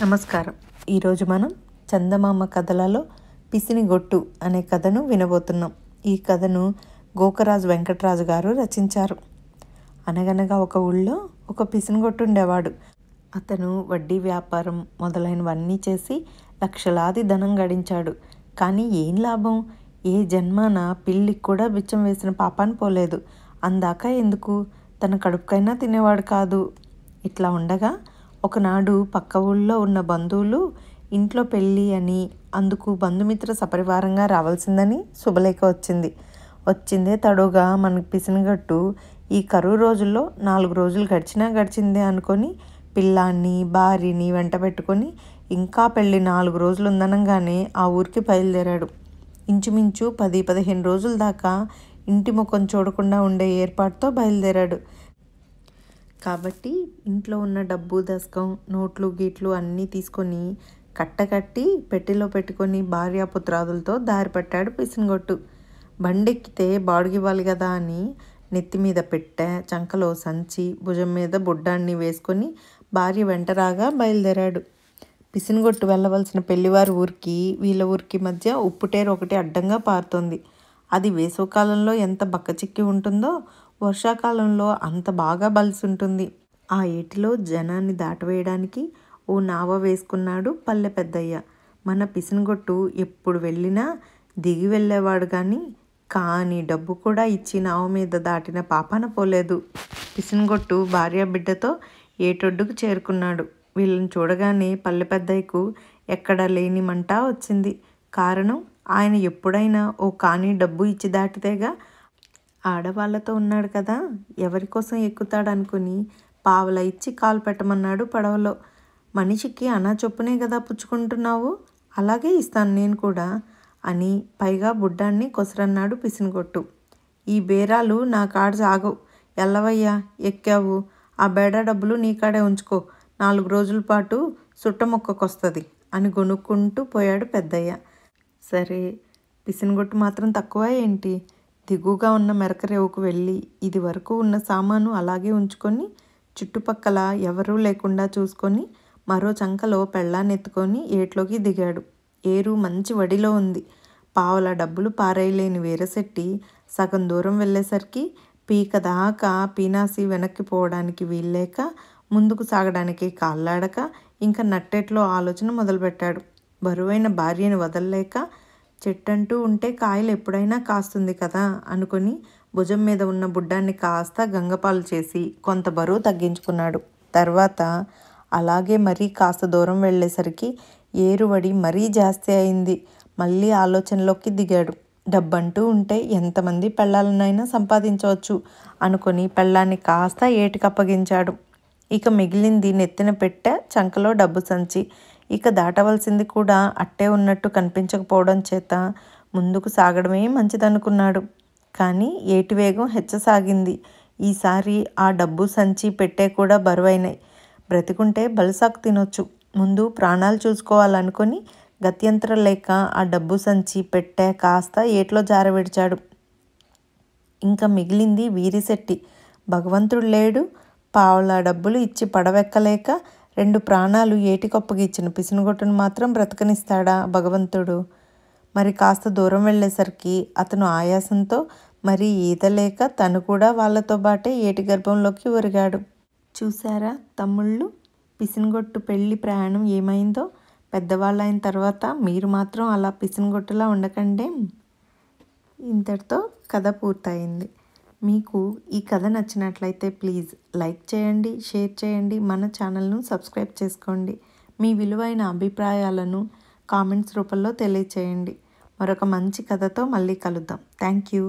నమస్కారం ఈరోజు మనం చందమామ కథలలో పిసినిగొట్టు అనే కథను వినబోతున్నాం ఈ కథను గోకరాజు వెంకటరాజు గారు రచించారు అనగనగా ఒక ఊళ్ళో ఒక పిసినిగొట్టు ఉండేవాడు అతను వడ్డీ వ్యాపారం మొదలైనవన్నీ చేసి లక్షలాది ధనం గడించాడు కానీ ఏం లాభం ఏ జన్మాన పిల్లికి కూడా బిచ్చం వేసిన పాపాన్ని పోలేదు అందాక ఎందుకు తన కడుపుకైనా తినేవాడు కాదు ఇట్లా ఉండగా ఒకనాడు పక్క ఊళ్ళో ఉన్న బంధువులు ఇంట్లో పెళ్ళి అని అందుకు బంధుమిత్ర సపరివారంగా రావాల్సిందని శుభలేఖ వచ్చింది వచ్చిందే తడుగా మనకు పిసినగట్టు ఈ కరువు రోజుల్లో నాలుగు రోజులు గడిచినా గడిచిందే అనుకొని పిల్లాన్ని భార్యని వెంట పెట్టుకొని ఇంకా పెళ్ళి నాలుగు రోజులు ఉందనంగానే ఆ ఊరికి బయలుదేరాడు ఇంచుమించు పది పదిహేను రోజుల దాకా ఇంటి ముఖం చూడకుండా ఉండే ఏర్పాటుతో బయలుదేరాడు కాబట్టి ఇంట్లో ఉన్న డబ్బు దశకం నోట్లు గీట్లు అన్నీ తీసుకొని కట్టకట్టి పెట్టెలో పెట్టుకొని భార్యాపుత్రాదులతో దారి పట్టాడు పిసినగొట్టు బండెక్కితే బాడుగివ్వాలి కదా అని నెత్తి మీద పెట్టె చంకలో సంచి భుజం మీద బుడ్డాన్ని వేసుకొని భార్య వెంటరాగా బయలుదేరాడు పిసినగొట్టు వెళ్ళవలసిన పెళ్లివారి ఊరికి వీళ్ళ ఊరికి మధ్య ఉప్పుటేరు ఒకటి అడ్డంగా పారుతోంది అది వేసవకాలంలో ఎంత బక్కచిక్కి ఉంటుందో వర్షాకాలంలో అంత బాగా బలిసుంటుంది ఆ ఏటిలో జనాన్ని దాటవేయడానికి ఓ నావ వేసుకున్నాడు పల్లె పెద్దయ్య మన పిసినగొట్టు ఎప్పుడు వెళ్ళినా దిగి వెళ్ళేవాడు కానీ కానీ డబ్బు కూడా ఇచ్చి నావ మీద దాటిన పాపన పోలేదు పిసినగొట్టు భార్య బిడ్డతో ఏటొడ్డుకు చేరుకున్నాడు వీళ్ళని చూడగానే పల్లె పెద్దయ్యకు ఎక్కడ లేని మంట వచ్చింది కారణం ఆయన ఎప్పుడైనా ఓ కానీ డబ్బు ఇచ్చి దాటితేగా ఆడవాళ్ళతో ఉన్నాడు కదా ఎవరి కోసం ఎక్కుతాడనుకుని పావుల ఇచ్చి కాలు పెట్టమన్నాడు పడవలో మనిషికి అనా చొప్పునే కదా పుచ్చుకుంటున్నావు అలాగే ఇస్తాను నేను కూడా అని పైగా బుడ్డాన్ని కొసరన్నాడు పిసినగొట్టు ఈ బేరాలు నా కాడ సాగవు ఎల్లవయ్యా ఎక్కావు ఆ బేడా డబ్బులు నీ కాడే ఉంచుకో నాలుగు రోజుల పాటు సుట్టమొక్కకొస్తుంది అని గొనుక్కుంటూ పోయాడు పెద్దయ్య సరే పిసినగొట్టు మాత్రం తక్కువ ఏంటి దిగువగా ఉన్న మెరక రేవుకు వెళ్ళి ఇది వరకు ఉన్న సామాను అలాగే ఉంచుకొని చుట్టుపక్కల ఎవరూ లేకుండా చూసుకొని మరో చంకలో ఎత్తుకొని ఏట్లోకి దిగాడు ఏరు మంచి వడిలో ఉంది పావల డబ్బులు పారేయలేని వీరశెట్టి సగం దూరం వెళ్ళేసరికి పీక దాకా పీనాసి వెనక్కి పోవడానికి వీల్లేక ముందుకు సాగడానికి కాళ్ళాడక ఇంకా నట్టెట్లో ఆలోచన మొదలుపెట్టాడు బరువైన భార్యను వదల్లేక చెట్టంటూ ఉంటే కాయలు ఎప్పుడైనా కాస్తుంది కదా అనుకుని భుజం మీద ఉన్న బుడ్డాన్ని కాస్త గంగపాలు చేసి కొంత బరువు తగ్గించుకున్నాడు తర్వాత అలాగే మరీ కాస్త దూరం వెళ్ళేసరికి ఏరువడి మరీ జాస్తి అయింది మళ్ళీ ఆలోచనలోకి దిగాడు డబ్బంటూ ఉంటే ఎంతమంది పెళ్ళాలనైనా సంపాదించవచ్చు అనుకుని పెళ్ళాన్ని కాస్త ఏటికప్పగించాడు ఇక మిగిలింది నెత్తిన పెట్ట చంకలో డబ్బు సంచి ఇక దాటవలసింది కూడా అట్టే ఉన్నట్టు కనిపించకపోవడం చేత ముందుకు సాగడమే మంచిదనుకున్నాడు కానీ ఏటి వేగం హెచ్చసాగింది ఈసారి ఆ డబ్బు సంచి పెట్టే కూడా బరువైనాయి బ్రతికుంటే బలసాకు తినొచ్చు ముందు ప్రాణాలు చూసుకోవాలనుకొని గత్యంతరం లేక ఆ డబ్బు సంచి పెట్టే కాస్త ఏట్లో జారవిడిచాడు ఇంకా మిగిలింది వీరిశెట్టి భగవంతుడు లేడు పావుల డబ్బులు ఇచ్చి పడవెక్కలేక రెండు ప్రాణాలు ఏటికొప్పగిచ్చిన పిసినుగొట్టును మాత్రం బ్రతకనిస్తాడా భగవంతుడు మరి కాస్త దూరం వెళ్ళేసరికి అతను ఆయాసంతో మరి ఈతలేక తను కూడా వాళ్ళతో పాటే ఏటి గర్భంలోకి ఒరిగాడు చూసారా తమ్ముళ్ళు పిసినగొట్టు పెళ్లి ప్రయాణం ఏమైందో పెద్దవాళ్ళు అయిన తర్వాత మీరు మాత్రం అలా పిసినగొట్టులా ఉండకండి ఇంతటితో కథ పూర్తయింది మీకు ఈ కథ నచ్చినట్లయితే ప్లీజ్ లైక్ చేయండి షేర్ చేయండి మన ఛానల్ను సబ్స్క్రైబ్ చేసుకోండి మీ విలువైన అభిప్రాయాలను కామెంట్స్ రూపంలో తెలియచేయండి మరొక మంచి కథతో మళ్ళీ కలుద్దాం థ్యాంక్ యూ